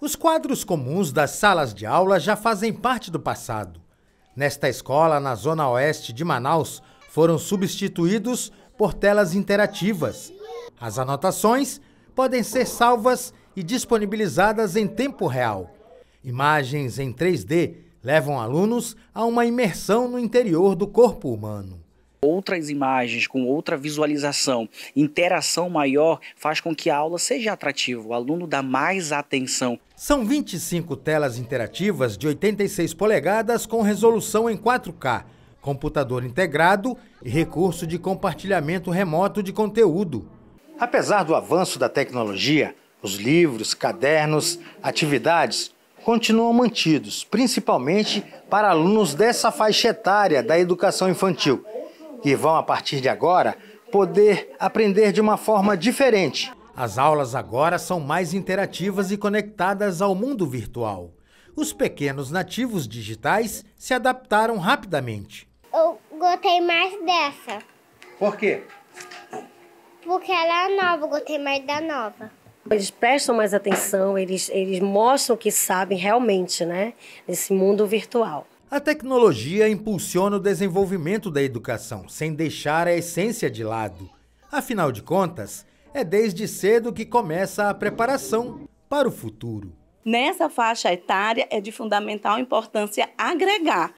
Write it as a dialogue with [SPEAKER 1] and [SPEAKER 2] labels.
[SPEAKER 1] Os quadros comuns das salas de aula já fazem parte do passado. Nesta escola, na zona oeste de Manaus, foram substituídos por telas interativas. As anotações podem ser salvas e disponibilizadas em tempo real. Imagens em 3D levam alunos a uma imersão no interior do corpo humano outras imagens, com outra visualização, interação maior, faz com que a aula seja atrativa, o aluno dá mais atenção. São 25 telas interativas de 86 polegadas com resolução em 4K, computador integrado e recurso de compartilhamento remoto de conteúdo. Apesar do avanço da tecnologia, os livros, cadernos, atividades continuam mantidos, principalmente para alunos dessa faixa etária da educação infantil e vão, a partir de agora, poder aprender de uma forma diferente. As aulas agora são mais interativas e conectadas ao mundo virtual. Os pequenos nativos digitais se adaptaram rapidamente.
[SPEAKER 2] Eu gostei mais dessa. Por quê? Porque ela é nova, eu gostei mais da nova.
[SPEAKER 1] Eles prestam mais atenção, eles, eles mostram que sabem realmente, né? Nesse mundo virtual. A tecnologia impulsiona o desenvolvimento da educação, sem deixar a essência de lado. Afinal de contas, é desde cedo que começa a preparação para o futuro. Nessa faixa etária é de fundamental importância agregar